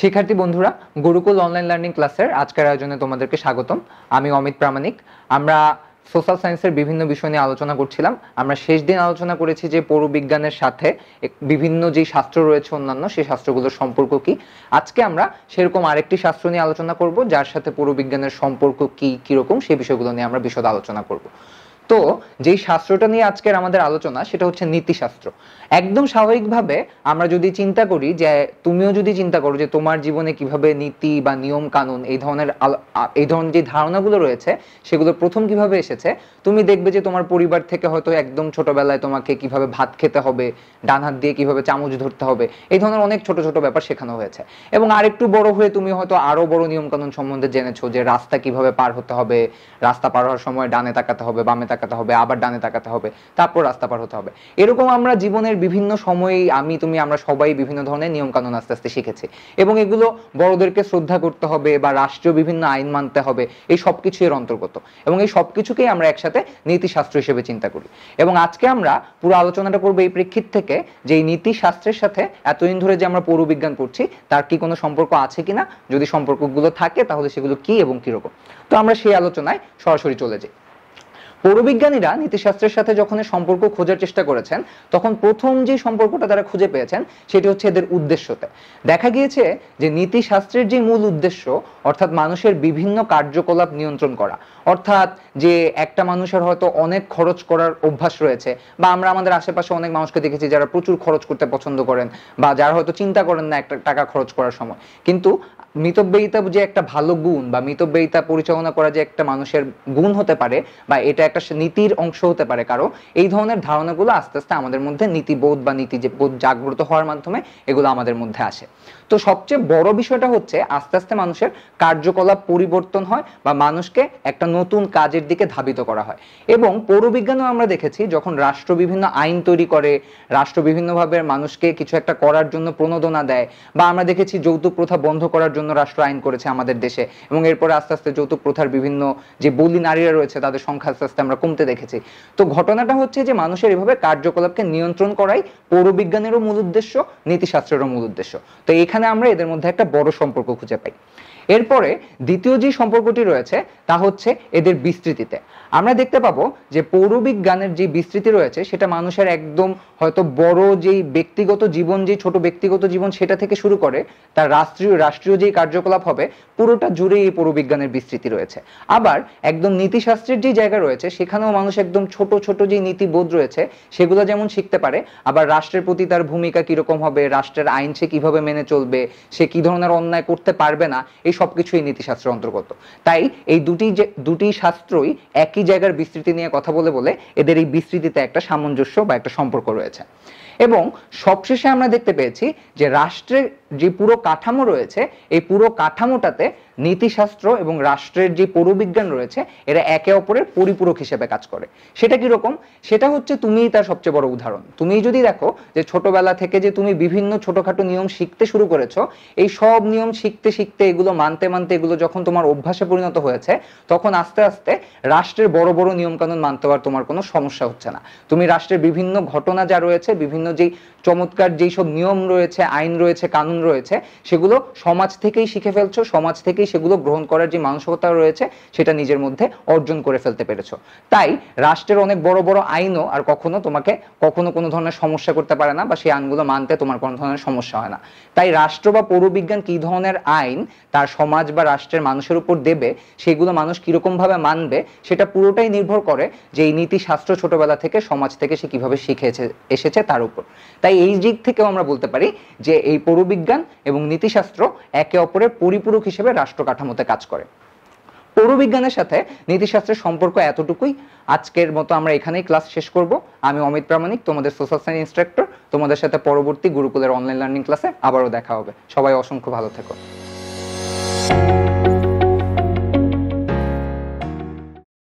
শিক্ষার্থী বন্ধুরা Gurukul online learning ক্লাসের আজকের আয়োজনে তোমাদেরকে স্বাগতম আমি অমিত প্রামাণিক আমরা সোশ্যাল সায়েন্সের বিভিন্ন বিষয় নিয়ে আলোচনা করছিলাম আমরা শেষ দিন আলোচনা করেছি যে পৌরবিজ্ঞানের সাথে বিভিন্ন যে শাস্ত্র রয়েছে অন্যান্য সেই শাস্ত্রগুলোর সম্পর্ক কি আজকে আমরা সেরকম আরেকটি শাস্ত্র নিয়ে আলোচনা করব যার সাথে পৌরবিজ্ঞানের সম্পর্ক কি কিরকম সেই বিষয়গুলো নিয়ে আমরা বিশদ আলোচনা করব তো যেই শাস্ত্রটা নিয়ে আজকের আমাদের আলোচনা সেটা হচ্ছে নীতিশাস্ত্র একদম স্বাভাবিকভাবে আমরা যদি চিন্তা করি যে তুমিও যদি চিন্তা করো যে তোমার জীবনে কিভাবে নীতি বা নিয়ম কানুন এই ধরনের এই ধরনের যে ধারণাগুলো রয়েছে সেগুলো প্রথম কিভাবে এসেছে তুমি দেখবে যে তোমার পরিবার থেকে হয়তো একদম ছোটবেলায় তোমাকে কিভাবে ভাত খেতে হবে ডান হাত দিয়ে কিভাবে চামচ ধরতে হবে এই ধরনের অনেক ছোট ছোট ব্যাপার শেখানো হয়েছে এবং আরেকটু বড় হয়ে তুমি হয়তো আরো বড় নিয়ম কানুন সম্বন্ধে জেনেছো যে রাস্তা কিভাবে পার হতে হবে রাস্তা পার হওয়ার সময় ডানে তাকাতে হবে বামে তাকাতে তাকাতে হবে আবার ডানে তাকাতে হবে তারপর রাস্তা পার হতে হবে এরকম আমরা জীবনের বিভিন্ন সময়ে আমি তুমি আমরা সবাই বিভিন্ন ধরনের নিয়মকানুন আস্তে আস্তে শিখেছি এবং এগুলো বড়দেরকে শ্রদ্ধা করতে হবে বা রাষ্ট্রীয় বিভিন্ন আইন মানতে হবে এই সব কিছু এর অন্তর্গত এবং এই সব কিছুকেই আমরা একসাথে নীতিশাস্ত্র হিসেবে চিন্তা করি এবং আজকে আমরা পুরো আলোচনাটা করবো এই প্রেক্ষিত থেকে যে এই নীতিশাস্ত্রের সাথে এতদিন ধরে যে আমরা পৌরবিজ্ঞান করছি তার কি কোনো সম্পর্ক আছে কিনা যদি সম্পর্কগুলো থাকে তাহলে সেগুলো কি এবং কিরকম তো আমরা সেই আলোচনায় সরাসরি চলে যাই পরবিজ্ঞানীরা নীতিশাস্ত্রের সাথে যখন সম্পর্ক খোঁজার চেষ্টা করেছেন তখন প্রথম যে সম্পর্কটা তারা খুঁজে পেয়েছেন সেটি হচ্ছে এদের উদ্দেশ্যতে দেখা গিয়েছে যে নীতিশাস্ত্রের যে মূল উদ্দেশ্য অর্থাৎ মানুষের বিভিন্ন কার্যকলাপ নিয়ন্ত্রণ করা অর্থাৎ যে একটা মানুষের হয়তো অনেক খরচ করার অভ্যাস রয়েছে বা আমরা আমাদের আশেপাশে অনেক মানুষকে দেখেছি যারা প্রচুর খরচ করতে পছন্দ করেন বা যারা হয়তো চিন্তা করেন না একটা টাকা খরচ করার সময় কিন্তু মিতব্যয়িতা যে একটা ভালো গুণ বা মিতব্যয়িতা পরিচালনা করা যে একটা মানুষের গুণ হতে পারে বা এটা একটা নীতির অংশ হতে পারে কারো এই ধরনের ধারণাগুলো আস্তে আস্তে আমাদের মধ্যে নীতিবোধ বা নীতি যে বোধ জাগ্রত হওয়ার মাধ্যমে এগুলো আমাদের মধ্যে আসে তো সবচেয়ে বড় বিষয়টা হচ্ছে আস্তে আস্তে মানুষের কার্যকলাপ পরিবর্তন হয় বা মানুষকে একটা নতুন কাজের দিকে ধাবিত করা হয় এবং পৌরবিজ্ঞানেও আমরা দেখেছি যখন রাষ্ট্র বিভিন্ন আইন তৈরি করে রাষ্ট্র বিভিন্নভাবে মানুষকে কিছু একটা করার জন্য প্রণোদনা দেয় বা আমরা দেখেছি যৌতুক প্রথা বন্ধ করার জন্য জন্য রাষ্ট্র আইন করেছে আমাদের দেশে এবং এরপরে আস্তে আস্তে যৌতুক প্রথার বিভিন্ন যে বলি নারীরা রয়েছে তাদের সংখ্যা আস্তে আস্তে আমরা কমতে দেখেছি তো ঘটনাটা হচ্ছে যে মানুষের এভাবে কার্যকলাপকে নিয়ন্ত্রণ করাই পৌরবিজ্ঞানেরও মূল উদ্দেশ্য নীতিশাস্ত্রেরও মূল উদ্দেশ্য তো এখানে আমরা এদের মধ্যে একটা বড় সম্পর্ক খুঁজে পাই এরপরে দ্বিতীয় যে সম্পর্কটি রয়েছে তা হচ্ছে এদের বিস্তৃতিতে আমরা দেখতে পাবো যে পৌরবিজ্ঞানের যে বিস্তৃতি রয়েছে সেটা মানুষের একদম হয়তো বড় যেই ব্যক্তিগত জীবন যে ছোট ব্যক্তিগত জীবন সেটা থেকে শুরু করে তার রাষ্ট্রীয় রাষ্ট্রীয় যে এই কার্যকলাপ হবে পুরোটা জুড়ে এই পুরোবিজ্ঞানের বিস্তৃতি রয়েছে আবার একদম নীতিশাস্ত্রের যে জায়গা রয়েছে সেখানেও মানুষ একদম ছোট ছোট যে নীতিবোধ রয়েছে সেগুলো যেমন শিখতে পারে আবার রাষ্ট্রের প্রতি তার ভূমিকা কিরকম হবে রাষ্ট্রের আইন সে কিভাবে মেনে চলবে সে কি ধরনের অন্যায় করতে পারবে না এই সব কিছুই নীতিশাস্ত্রের অন্তর্গত তাই এই দুটি যে দুটি শাস্ত্রই একই জায়গার বিস্তৃতি নিয়ে কথা বলে বলে এদের এই বিস্তৃতিতে একটা সামঞ্জস্য বা একটা সম্পর্ক রয়েছে এবং সবশেষে আমরা দেখতে পেয়েছি যে রাষ্ট্রের যে পুরো কাঠামো রয়েছে এই পুরো কাঠামোটাতে নীতিশাস্ত্র এবং রাষ্ট্রের যে পৌরবিজ্ঞান রয়েছে এরা একে অপরের পরিপূরক হিসেবে কাজ করে সেটা কিরকম সেটা হচ্ছে তুমি তার সবচেয়ে বড় উদাহরণ তুমি যদি দেখো যে ছোটবেলা থেকে যে তুমি বিভিন্ন ছোটখাটো নিয়ম শিখতে শুরু করেছো এই সব নিয়ম শিখতে শিখতে এগুলো মানতে মানতে এগুলো যখন তোমার অভ্যাসে পরিণত হয়েছে তখন আস্তে আস্তে রাষ্ট্রের বড় বড় নিয়মকানুন মানতে পার তোমার কোনো সমস্যা হচ্ছে না তুমি রাষ্ট্রের বিভিন্ন ঘটনা যা রয়েছে বিভিন্ন যেই চমৎকার যেই সব নিয়ম রয়েছে আইন রয়েছে কানুন রয়েছে সেগুলো সমাজ থেকেই শিখে ফেলছো সমাজ থেকেই সেগুলো গ্রহণ করার যে মানসিকতা রয়েছে সেটা নিজের মধ্যে অর্জন করে ফেলতে পেরেছো তাই রাষ্ট্রের অনেক বড় বড় আইনও আর কখনো তোমাকে কখনো কোনো ধরনের সমস্যা করতে পারে না বা সেই আইনগুলো মানতে তোমার কোনো ধরনের সমস্যা হয় না তাই রাষ্ট্র বা পৌরবিজ্ঞান কি ধরনের আইন তার সমাজ বা রাষ্ট্রের মানুষের উপর দেবে সেগুলো মানুষ ভাবে মানবে সেটা পুরোটাই নির্ভর করে যে এই নীতিশাস্ত্র ছোটবেলা থেকে সমাজ থেকে সে কিভাবে শিখেছে এসেছে তার উপর উপর তাই এই দিক থেকেও আমরা বলতে পারি যে এই পৌরবিজ্ঞান এবং নীতিশাস্ত্র একে অপরের পরিপূরক হিসেবে রাষ্ট্র কাঠামোতে কাজ করে পৌরবিজ্ঞানের সাথে নীতিশাস্ত্রের সম্পর্ক এতটুকুই আজকের মতো আমরা এখানেই ক্লাস শেষ করব আমি অমিত প্রামাণিক তোমাদের সোশ্যাল সায়েন্স ইনস্ট্রাক্টর তোমাদের সাথে পরবর্তী গুরুকুলের অনলাইন লার্নিং ক্লাসে আবারও দেখা হবে সবাই অসংখ্য ভালো থেকো